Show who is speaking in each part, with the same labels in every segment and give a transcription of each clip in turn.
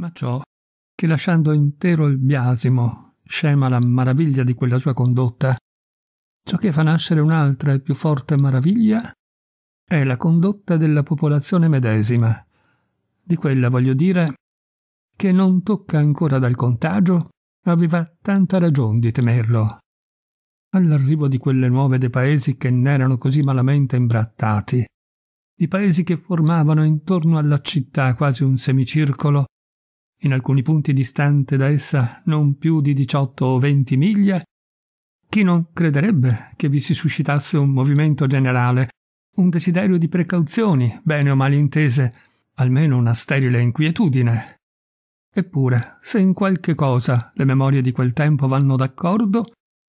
Speaker 1: ma ciò che lasciando intero il biasimo, scema la maraviglia di quella sua condotta, ciò che fa nascere un'altra e più forte maraviglia è la condotta della popolazione medesima. Di quella voglio dire che non tocca ancora dal contagio, aveva tanta ragione di temerlo. All'arrivo di quelle nuove dei paesi che n'erano così malamente imbrattati, i paesi che formavano intorno alla città quasi un semicircolo in alcuni punti distante da essa non più di 18 o 20 miglia, chi non crederebbe che vi si suscitasse un movimento generale, un desiderio di precauzioni, bene o male intese, almeno una sterile inquietudine? Eppure, se in qualche cosa le memorie di quel tempo vanno d'accordo,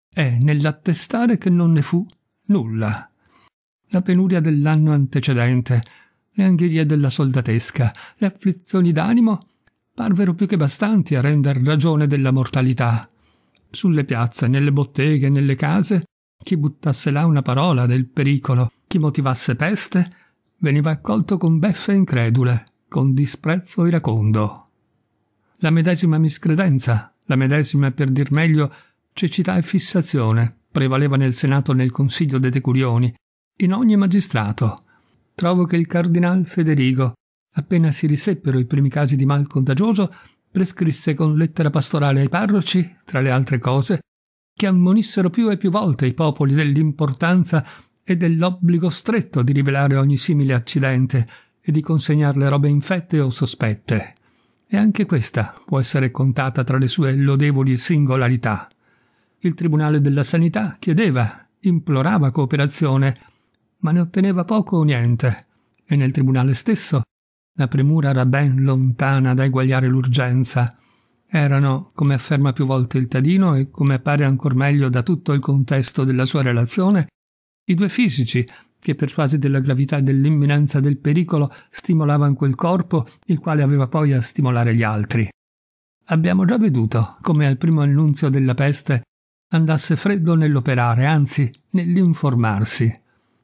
Speaker 1: è nell'attestare che non ne fu nulla. La penuria dell'anno antecedente, le angherie della soldatesca, le afflizioni d'animo parvero più che bastanti a render ragione della mortalità. Sulle piazze, nelle botteghe, nelle case, chi buttasse là una parola del pericolo, chi motivasse peste, veniva accolto con beffe incredule, con disprezzo iracondo. La medesima miscredenza, la medesima, per dir meglio, cecità e fissazione prevaleva nel Senato e nel Consiglio dei Decurioni, in ogni magistrato. Trovo che il Cardinal Federigo, Appena si riseppero i primi casi di mal contagioso, prescrisse con lettera pastorale ai parroci, tra le altre cose, che ammonissero più e più volte i popoli dell'importanza e dell'obbligo stretto di rivelare ogni simile accidente e di consegnare le robe infette o sospette. E anche questa può essere contata tra le sue lodevoli singolarità. Il Tribunale della Sanità chiedeva, implorava cooperazione, ma ne otteneva poco o niente, e nel Tribunale stesso la premura era ben lontana da eguagliare l'urgenza. Erano, come afferma più volte il Tadino e come appare ancor meglio da tutto il contesto della sua relazione, i due fisici che persuasi della gravità e dell'imminenza del pericolo stimolavano quel corpo, il quale aveva poi a stimolare gli altri. Abbiamo già veduto come al primo annunzio della peste andasse freddo nell'operare, anzi nell'informarsi.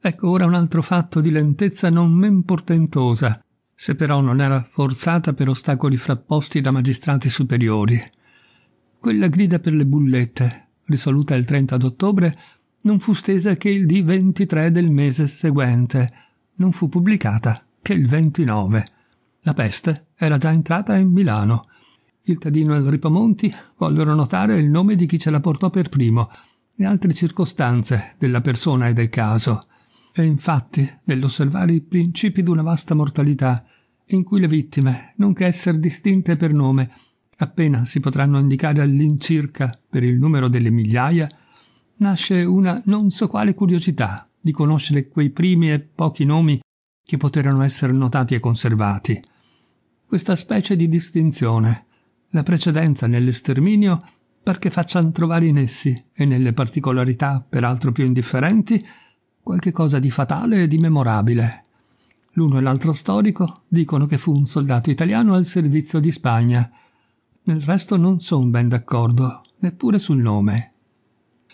Speaker 1: Ecco ora un altro fatto di lentezza non men portentosa, se però non era forzata per ostacoli frapposti da magistrati superiori. Quella grida per le bullette, risoluta il 30 d'ottobre, non fu stesa che il dì 23 del mese seguente, non fu pubblicata che il 29. La peste era già entrata in Milano. Il tadino e il Ripamonti vollero notare il nome di chi ce la portò per primo e altre circostanze della persona e del caso. E infatti, nell'osservare i principi di una vasta mortalità, in cui le vittime, nonché essere distinte per nome, appena si potranno indicare all'incirca per il numero delle migliaia, nasce una non so quale curiosità di conoscere quei primi e pochi nomi che poterono essere notati e conservati. Questa specie di distinzione, la precedenza nell'esterminio, perché facciano trovare in essi e nelle particolarità peraltro più indifferenti qualche cosa di fatale e di memorabile, L'uno e l'altro storico dicono che fu un soldato italiano al servizio di Spagna. Nel resto non son ben d'accordo, neppure sul nome.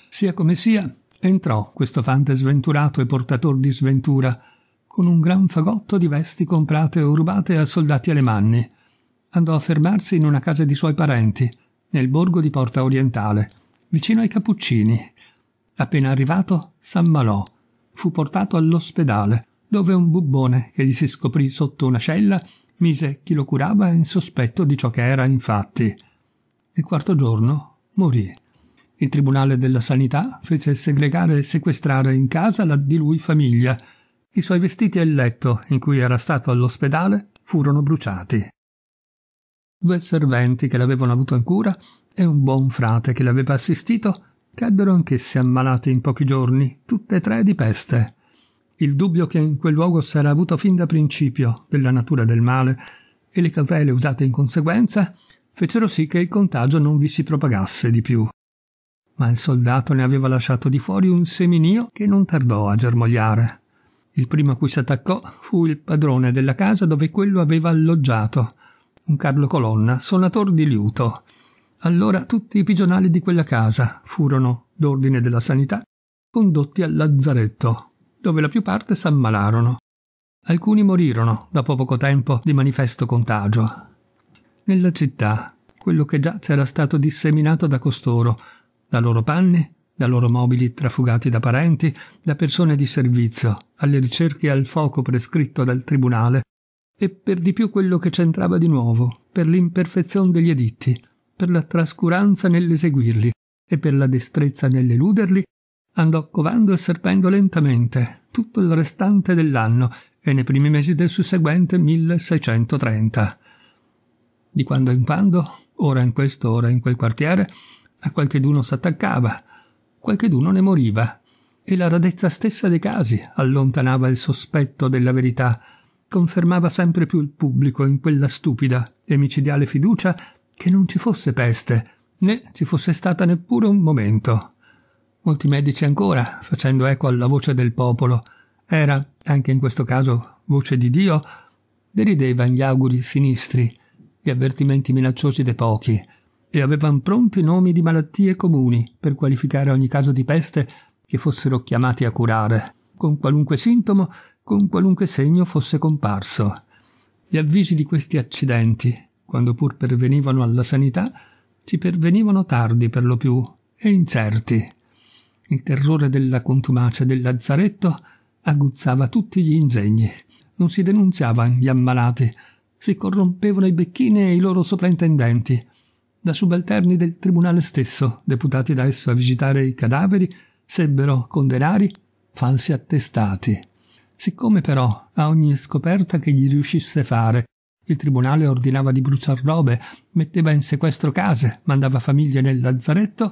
Speaker 1: Sia come sia, entrò questo fante sventurato e portator di sventura, con un gran fagotto di vesti comprate o rubate a soldati alemanni. Andò a fermarsi in una casa di suoi parenti, nel borgo di Porta Orientale, vicino ai Cappuccini. Appena arrivato, s'ammalò. Fu portato all'ospedale, dove un bubbone che gli si scoprì sotto una cella mise chi lo curava in sospetto di ciò che era infatti. Il quarto giorno morì. Il Tribunale della Sanità fece segregare e sequestrare in casa la di lui famiglia. I suoi vestiti e il letto in cui era stato all'ospedale furono bruciati. Due serventi che l'avevano avuto in cura e un buon frate che l'aveva assistito caddero anch'essi ammalati in pochi giorni, tutte e tre di peste il dubbio che in quel luogo s'era avuto fin da principio della natura del male e le cautele usate in conseguenza fecero sì che il contagio non vi si propagasse di più. Ma il soldato ne aveva lasciato di fuori un seminio che non tardò a germogliare. Il primo a cui si attaccò fu il padrone della casa dove quello aveva alloggiato, un Carlo Colonna, sonator di liuto. Allora tutti i pigionali di quella casa furono, d'ordine della sanità, condotti al lazzaretto dove la più parte s'ammalarono. Alcuni morirono dopo poco tempo di manifesto contagio. Nella città, quello che già c'era stato disseminato da costoro, da loro panni, da loro mobili trafugati da parenti, da persone di servizio, alle ricerche al fuoco prescritto dal tribunale, e per di più quello che c'entrava di nuovo, per l'imperfezione degli editti, per la trascuranza nell'eseguirli e per la destrezza nell'eluderli andò covando e serpendo lentamente tutto il restante dell'anno e nei primi mesi del susseguente 1630. Di quando in quando, ora in questo, ora in quel quartiere, a qualcheduno s'attaccava, qualcheduno ne moriva, e la radezza stessa dei casi allontanava il sospetto della verità, confermava sempre più il pubblico in quella stupida e micidiale fiducia che non ci fosse peste, né ci fosse stata neppure un momento. Molti medici ancora, facendo eco alla voce del popolo, era, anche in questo caso, voce di Dio, derideva gli auguri sinistri, gli avvertimenti minacciosi dei pochi, e avevano pronti nomi di malattie comuni per qualificare ogni caso di peste che fossero chiamati a curare, con qualunque sintomo, con qualunque segno fosse comparso. Gli avvisi di questi accidenti, quando pur pervenivano alla sanità, ci pervenivano tardi per lo più e incerti. Il terrore della contumacia del lazzaretto aguzzava tutti gli ingegni. Non si denunziavano gli ammalati, si corrompevano i becchini e i loro soprintendenti. Da subalterni del tribunale stesso, deputati da esso a visitare i cadaveri, sebbero con denari falsi attestati. Siccome però a ogni scoperta che gli riuscisse fare, il tribunale ordinava di bruciar robe, metteva in sequestro case, mandava famiglie nel lazzaretto,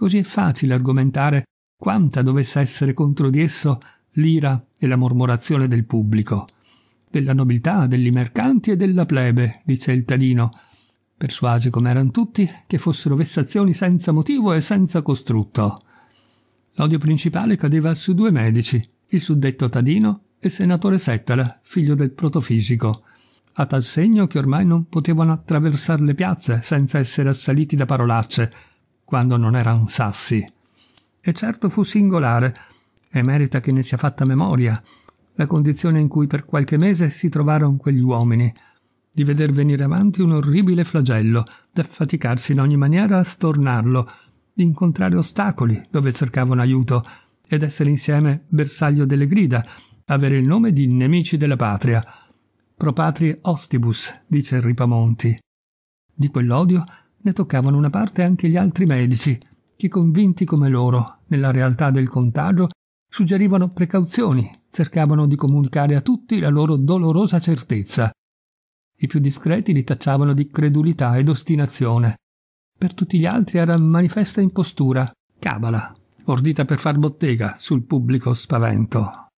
Speaker 1: Così è facile argomentare quanta dovesse essere contro di esso l'ira e la mormorazione del pubblico. Della nobiltà, degli mercanti e della plebe, dice il Tadino, persuasi com'eran tutti che fossero vessazioni senza motivo e senza costrutto. L'odio principale cadeva su due medici, il suddetto Tadino e il senatore Settala, figlio del protofisico, a tal segno che ormai non potevano attraversare le piazze senza essere assaliti da parolacce quando non erano sassi. E certo fu singolare, e merita che ne sia fatta memoria, la condizione in cui per qualche mese si trovarono quegli uomini, di veder venire avanti un orribile flagello, d'affaticarsi in ogni maniera a stornarlo, di incontrare ostacoli dove cercavano aiuto, ed essere insieme bersaglio delle grida, avere il nome di nemici della patria. Propatri ostibus, dice Ripamonti. Di quell'odio ne toccavano una parte anche gli altri medici, che convinti come loro nella realtà del contagio suggerivano precauzioni, cercavano di comunicare a tutti la loro dolorosa certezza. I più discreti li tacciavano di credulità ed ostinazione. Per tutti gli altri era manifesta impostura, cabala, ordita per far bottega sul pubblico spavento.